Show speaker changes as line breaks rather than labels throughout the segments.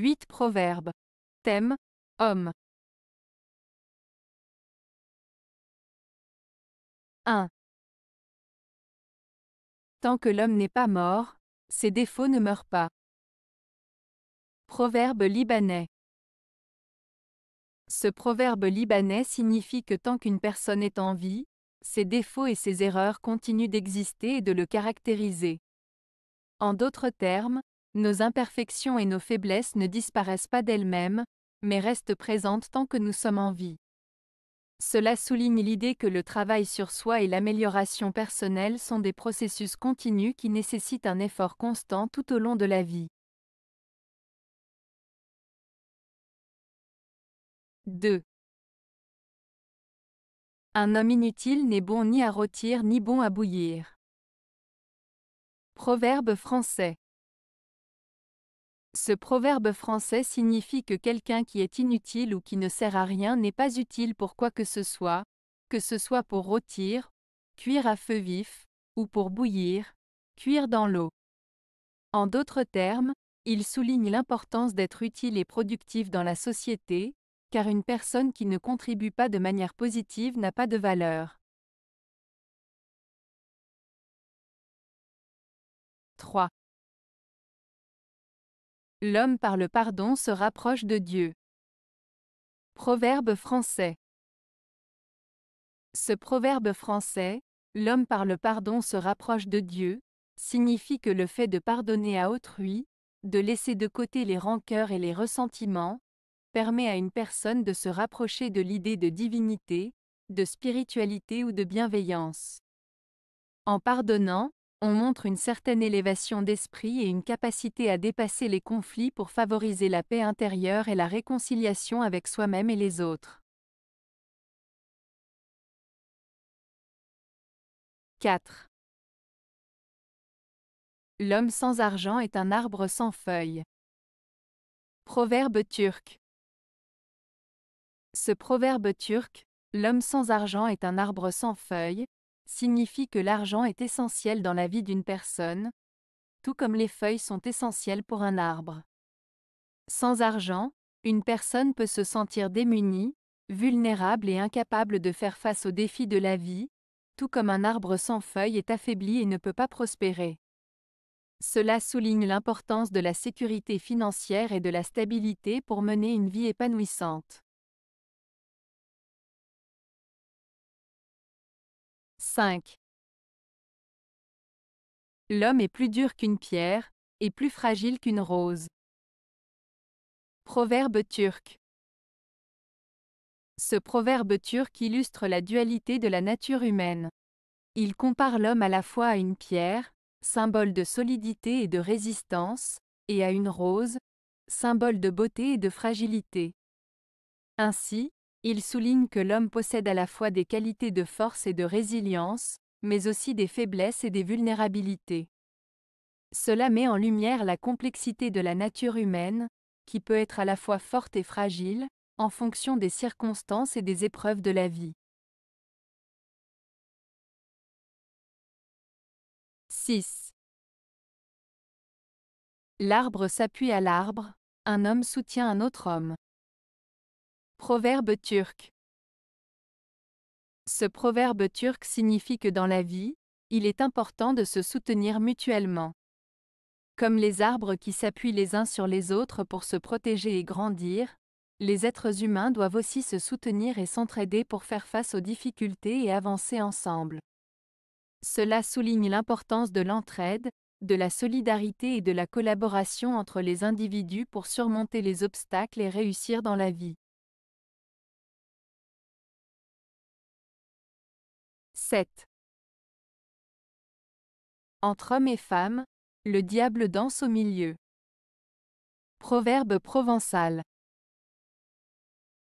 8 Proverbes. Thème Homme. 1. Tant que l'homme n'est pas mort, ses défauts
ne meurent pas. Proverbe libanais. Ce proverbe libanais signifie que tant qu'une personne est en vie, ses défauts et ses erreurs continuent d'exister et de le caractériser. En d'autres termes, nos imperfections et nos faiblesses ne disparaissent pas d'elles-mêmes, mais restent présentes tant que nous sommes en vie. Cela souligne l'idée que le travail sur soi et l'amélioration personnelle sont des processus continus qui nécessitent un effort constant tout au long de la vie.
2. Un homme inutile n'est bon
ni à rôtir ni bon à bouillir. Proverbe français. Ce proverbe français signifie que quelqu'un qui est inutile ou qui ne sert à rien n'est pas utile pour quoi que ce soit, que ce soit pour rôtir, cuire à feu vif, ou pour bouillir, cuire dans l'eau. En d'autres termes, il souligne l'importance d'être utile et productif dans la société, car une personne qui ne contribue pas de manière positive n'a pas de valeur.
3. L'homme par le pardon se rapproche de Dieu.
Proverbe français. Ce proverbe français, l'homme par le pardon se rapproche de Dieu, signifie que le fait de pardonner à autrui, de laisser de côté les rancœurs et les ressentiments, permet à une personne de se rapprocher de l'idée de divinité, de spiritualité ou de bienveillance. En pardonnant, on montre une certaine élévation d'esprit et une capacité à dépasser les conflits pour favoriser la paix intérieure et la réconciliation avec soi-même et les autres.
4. L'homme sans argent
est un arbre sans feuilles. Proverbe turc. Ce proverbe turc, l'homme sans argent est un arbre sans feuilles, signifie que l'argent est essentiel dans la vie d'une personne, tout comme les feuilles sont essentielles pour un arbre. Sans argent, une personne peut se sentir démunie, vulnérable et incapable de faire face aux défis de la vie, tout comme un arbre sans feuilles est affaibli et ne peut pas prospérer. Cela souligne l'importance de la sécurité financière et de la stabilité pour mener une vie épanouissante.
5. L'homme est plus dur qu'une pierre,
et plus fragile qu'une rose. Proverbe turc. Ce proverbe turc illustre la dualité de la nature humaine. Il compare l'homme à la fois à une pierre, symbole de solidité et de résistance, et à une rose, symbole de beauté et de fragilité. Ainsi, il souligne que l'homme possède à la fois des qualités de force et de résilience, mais aussi des faiblesses et des vulnérabilités. Cela met en lumière la complexité de la nature humaine, qui peut être à la fois forte et fragile, en fonction des circonstances et des épreuves de la vie.
6.
L'arbre s'appuie à l'arbre, un homme soutient un autre homme. Proverbe turc. Ce proverbe turc signifie que dans la vie, il est important de se soutenir mutuellement. Comme les arbres qui s'appuient les uns sur les autres pour se protéger et grandir, les êtres humains doivent aussi se soutenir et s'entraider pour faire face aux difficultés et avancer ensemble. Cela souligne l'importance de l'entraide, de la solidarité et de la collaboration entre les individus pour surmonter les obstacles et réussir dans la vie. 7.
Entre hommes et femmes, le diable danse
au milieu. Proverbe provençal.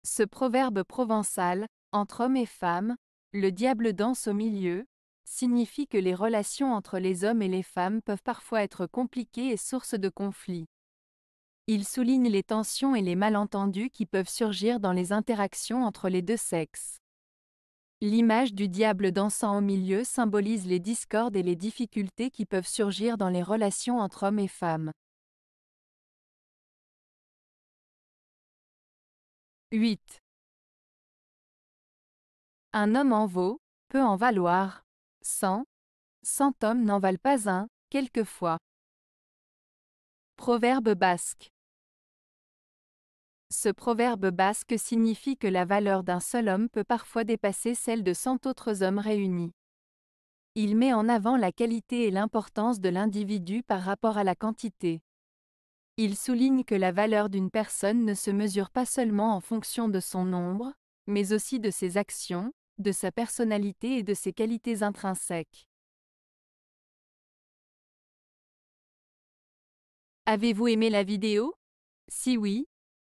Ce proverbe provençal, entre hommes et femmes, le diable danse au milieu, signifie que les relations entre les hommes et les femmes peuvent parfois être compliquées et source de conflits. Il souligne les tensions et les malentendus qui peuvent surgir dans les interactions entre les deux sexes. L'image du diable dansant au milieu symbolise les discordes et les difficultés qui peuvent surgir dans les relations entre hommes et femmes.
8. Un homme en vaut, peut en valoir. Cent. Cent hommes n'en valent pas un, quelquefois.
Proverbe basque. Ce proverbe basque signifie que la valeur d'un seul homme peut parfois dépasser celle de cent autres hommes réunis. Il met en avant la qualité et l'importance de l'individu par rapport à la quantité. Il souligne que la valeur d'une personne ne se mesure pas seulement en fonction de son nombre, mais aussi de ses actions, de sa personnalité et de ses qualités intrinsèques. Avez-vous aimé la vidéo Si oui,